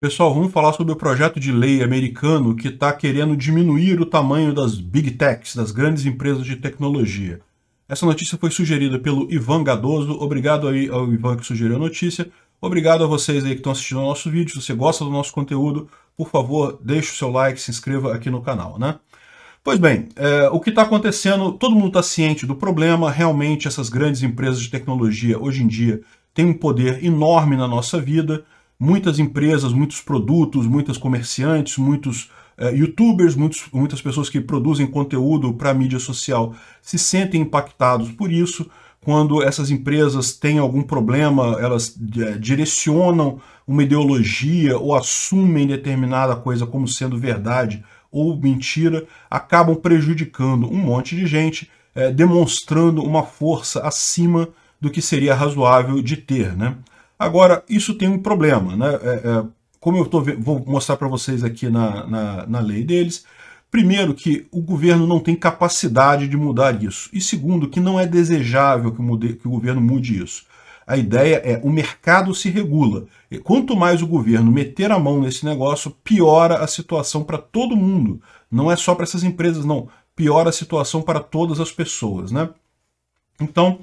Pessoal, vamos falar sobre o projeto de lei americano que está querendo diminuir o tamanho das big techs, das grandes empresas de tecnologia. Essa notícia foi sugerida pelo Ivan Gadoso. Obrigado aí ao Ivan que sugeriu a notícia. Obrigado a vocês aí que estão assistindo ao nosso vídeo. Se você gosta do nosso conteúdo, por favor, deixe o seu like, se inscreva aqui no canal, né? Pois bem, é, o que está acontecendo, todo mundo está ciente do problema. Realmente, essas grandes empresas de tecnologia, hoje em dia, têm um poder enorme na nossa vida muitas empresas, muitos produtos, muitas comerciantes, muitos eh, youtubers, muitos, muitas pessoas que produzem conteúdo para mídia social se sentem impactados por isso. Quando essas empresas têm algum problema, elas eh, direcionam uma ideologia ou assumem determinada coisa como sendo verdade ou mentira, acabam prejudicando um monte de gente, eh, demonstrando uma força acima do que seria razoável de ter. Né? Agora, isso tem um problema, né? É, é, como eu tô, vou mostrar para vocês aqui na, na, na lei deles, Primeiro, que o governo não tem capacidade de mudar isso. E segundo, que não é desejável que, mude, que o governo mude isso. A ideia é o mercado se regula. E quanto mais o governo meter a mão nesse negócio, piora a situação para todo mundo. Não é só para essas empresas, não. Piora a situação para todas as pessoas. Né? Então,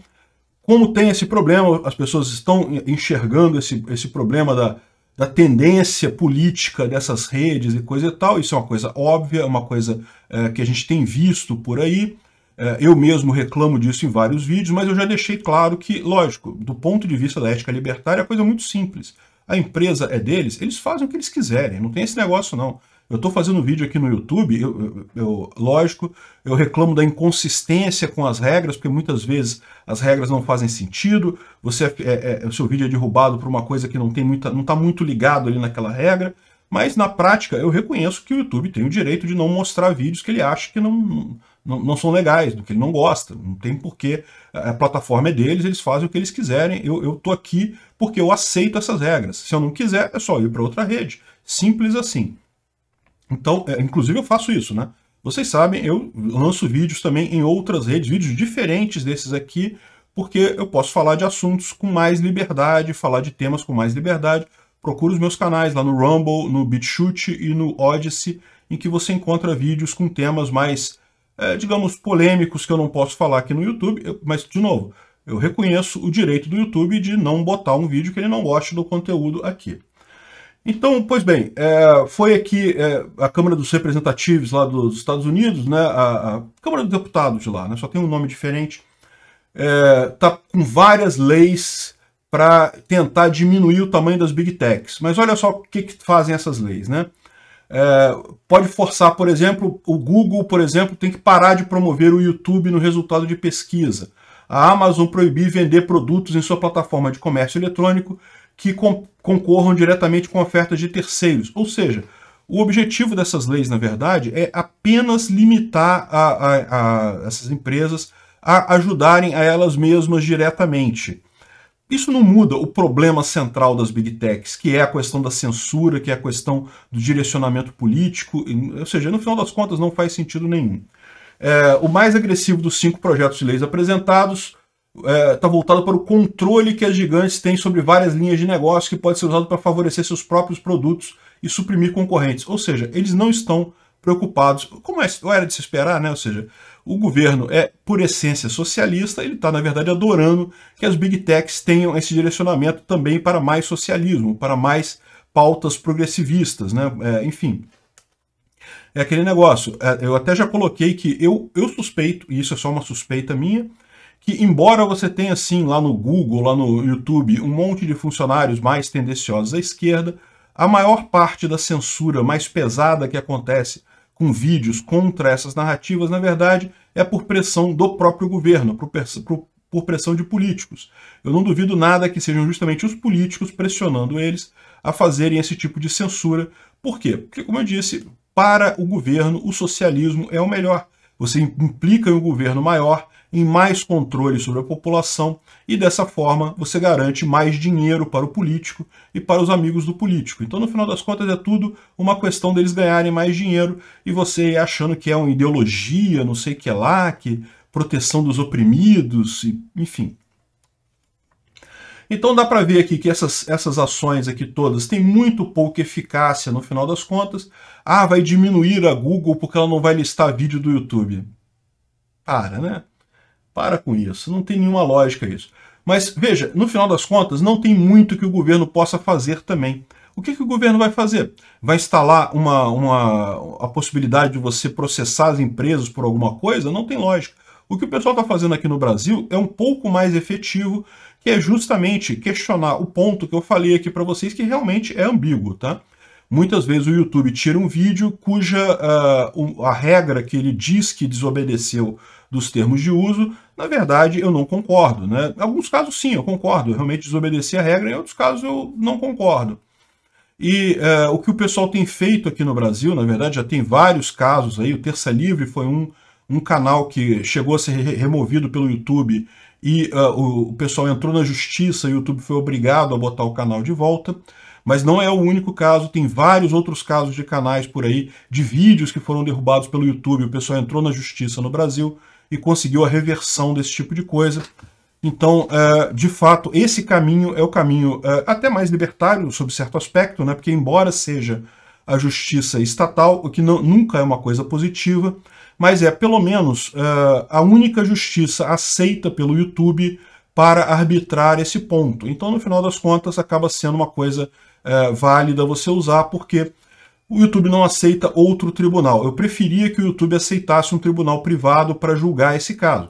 como tem esse problema, as pessoas estão enxergando esse, esse problema da, da tendência política dessas redes e coisa e tal. Isso é uma coisa óbvia, é uma coisa é, que a gente tem visto por aí. É, eu mesmo reclamo disso em vários vídeos, mas eu já deixei claro que, lógico, do ponto de vista da ética libertária, é a coisa é muito simples. A empresa é deles, eles fazem o que eles quiserem, não tem esse negócio não. Eu estou fazendo um vídeo aqui no YouTube, eu, eu, lógico, eu reclamo da inconsistência com as regras, porque muitas vezes as regras não fazem sentido, você é, é, é o seu vídeo é derrubado por uma coisa que não tem muita, não está muito ligado ali naquela regra, mas na prática eu reconheço que o YouTube tem o direito de não mostrar vídeos que ele acha que não, não, não são legais, do que ele não gosta, não tem porquê, a plataforma é deles, eles fazem o que eles quiserem, eu, estou aqui porque eu aceito essas regras, se eu não quiser é só ir para outra rede, simples assim. Então, é, inclusive eu faço isso, né? Vocês sabem, eu lanço vídeos também em outras redes, vídeos diferentes desses aqui, porque eu posso falar de assuntos com mais liberdade, falar de temas com mais liberdade. Procura os meus canais lá no Rumble, no BitChute e no Odyssey, em que você encontra vídeos com temas mais, é, digamos, polêmicos que eu não posso falar aqui no YouTube. Eu, mas, de novo, eu reconheço o direito do YouTube de não botar um vídeo que ele não goste do conteúdo aqui. Então, pois bem, é, foi aqui é, a Câmara dos Representativos lá dos Estados Unidos, né, a, a Câmara dos Deputados de lá, né, só tem um nome diferente, é, tá com várias leis para tentar diminuir o tamanho das big techs. Mas olha só o que, que fazem essas leis, né? É, pode forçar, por exemplo, o Google, por exemplo, tem que parar de promover o YouTube no resultado de pesquisa. A Amazon proibir vender produtos em sua plataforma de comércio eletrônico que concorram diretamente com ofertas de terceiros. Ou seja, o objetivo dessas leis, na verdade, é apenas limitar a, a, a essas empresas a ajudarem a elas mesmas diretamente. Isso não muda o problema central das big techs, que é a questão da censura, que é a questão do direcionamento político, ou seja, no final das contas não faz sentido nenhum. É, o mais agressivo dos cinco projetos de leis apresentados está é, tá para o controle que as gigantes têm sobre várias linhas de negócio que pode ser usado para favorecer seus próprios produtos e suprimir concorrentes. Ou seja, eles não estão preocupados, como é, era de se esperar, né? Ou seja, o governo é, por essência, socialista, ele está, na verdade, adorando que as big techs tenham esse direcionamento também para mais socialismo, para mais pautas progressivistas, né? É, enfim. É aquele negócio. É, eu até já coloquei que eu, eu suspeito, e isso é só uma suspeita minha, que embora você tenha sim lá no Google, lá no YouTube, um monte de funcionários mais tendenciosos à esquerda, a maior parte da censura mais pesada que acontece com vídeos contra essas narrativas, na verdade, é por pressão do próprio governo, por, por pressão de políticos. Eu não duvido nada que sejam justamente os políticos pressionando eles a fazerem esse tipo de censura. Por quê? Porque, como eu disse, para o governo, o socialismo é o melhor. Você implica em um governo maior em mais controle sobre a população e dessa forma você garante mais dinheiro para o político e para os amigos do político. Então, no final das contas, é tudo uma questão deles ganharem mais dinheiro e você achando que é uma ideologia, não sei o que lá, que proteção dos oprimidos, e, enfim. Então dá para ver aqui que essas, essas ações aqui todas têm muito pouca eficácia no final das contas. Ah, vai diminuir a Google porque ela não vai listar vídeo do YouTube. Para, né? Para com isso, não tem nenhuma lógica isso. Mas veja, no final das contas, não tem muito que o governo possa fazer também. O que, que o governo vai fazer? Vai instalar uma, uma, a possibilidade de você processar as empresas por alguma coisa? Não tem lógica. O que o pessoal está fazendo aqui no Brasil é um pouco mais efetivo, que é justamente questionar o ponto que eu falei aqui para vocês, que realmente é ambíguo, tá? Muitas vezes o YouTube tira um vídeo cuja uh, a regra que ele diz que desobedeceu dos termos de uso, na verdade eu não concordo. Né? Em alguns casos, sim, eu concordo, eu realmente desobedeci a regra, em outros casos eu não concordo. E é, o que o pessoal tem feito aqui no Brasil, na verdade, já tem vários casos aí. O Terça Livre foi um, um canal que chegou a ser removido pelo YouTube e uh, o, o, pessoal entrou na justiça e o YouTube foi obrigado a botar o canal de volta. Mas não é o único caso, tem vários outros casos de canais por aí, de vídeos que foram derrubados pelo YouTube. O pessoal entrou na justiça no Brasil e conseguiu a reversão desse tipo de coisa. Então, é, de fato, esse caminho é o caminho é, até mais libertário, sob certo aspecto, né? porque, embora seja a justiça estatal, o que não, nunca é uma coisa positiva, mas é, pelo menos, é, a única justiça aceita pelo YouTube para arbitrar esse ponto. Então, no final das contas, acaba sendo uma coisa válida você usar, porque o YouTube não aceita outro tribunal. Eu preferia que o YouTube aceitasse um tribunal privado para julgar esse caso.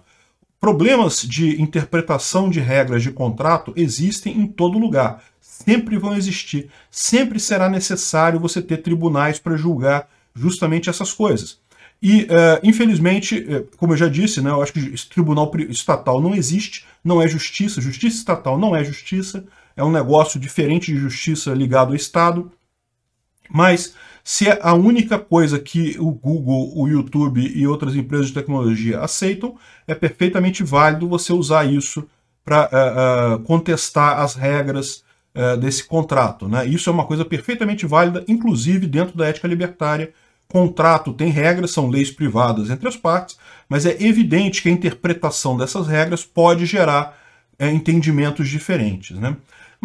Problemas de interpretação de regras de contrato existem em todo lugar. Sempre vão existir. Sempre será necessário você ter tribunais para julgar justamente essas coisas. E, uh, infelizmente, é, como eu já disse, né, eu acho que esse tribunal estatal não existe, não é justiça. Justiça estatal não é justiça, é um negócio diferente de justiça ligado ao Estado. Mas se é a única coisa que o Google, o YouTube e outras empresas de tecnologia aceitam, é perfeitamente válido você usar isso para uh, eh, uh, eh, contestar as regras uh, desse contrato. Né? Isso é uma coisa perfeitamente válida, inclusive dentro da ética libertária. Contrato tem regras, são leis privadas entre as partes, mas é evidente que a interpretação dessas regras pode gerar entendimentos diferentes. Né?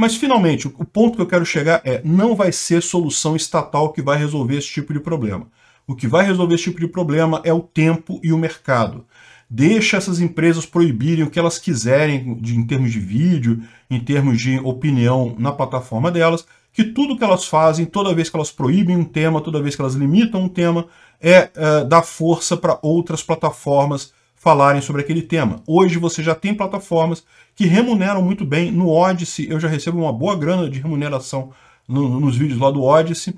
Mas, finalmente, o ponto que eu quero chegar é: não vai ser solução estatal que vai resolver esse tipo de problema. O que vai resolver esse tipo de problema é o tempo e o mercado. Deixa essas empresas proibirem o que elas quiserem de, em termos de vídeo, em termos de opinião na plataforma delas, que tudo que elas fazem, toda vez que elas proíbem um tema, toda vez que elas limitam um tema, é, é dar força para outras plataformas falarem sobre aquele tema. Hoje você já tem plataformas que remuneram muito bem. No Odyssey eu já recebo uma boa grana de remuneração no, nos vídeos lá do Odyssey.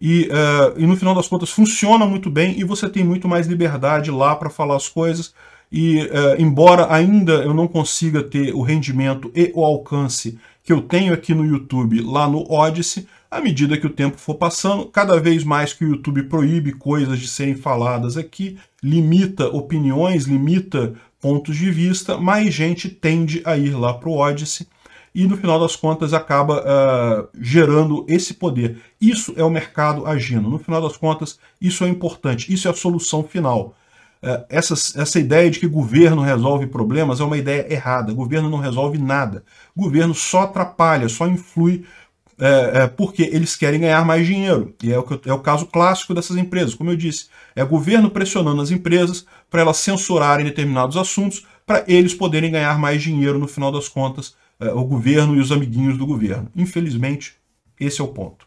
E, uh, e, no final das contas funciona muito bem e você tem muito mais liberdade lá para falar as coisas e uh, embora ainda eu não consiga ter o rendimento e o alcance que eu tenho aqui no YouTube lá no Odyssey, à medida que o tempo for passando, cada vez mais que o YouTube proíbe coisas de serem faladas aqui, limita opiniões, limita pontos de vista, mais gente tende a ir lá para o Odyssey e no final das contas acaba uh, gerando esse poder. Isso é o mercado agindo. No final das contas, isso é importante, isso é a solução final. É, essa, essa ideia de que governo resolve problemas é uma ideia errada. Governo não resolve nada. Governo só atrapalha, só influi é, é, porque eles querem ganhar mais dinheiro. E é o, é o caso clássico dessas empresas. Como eu disse, é governo pressionando as empresas para elas censurarem determinados assuntos, para eles poderem ganhar mais dinheiro no final das contas, é, o governo e os amiguinhos do governo. Infelizmente, esse é o ponto.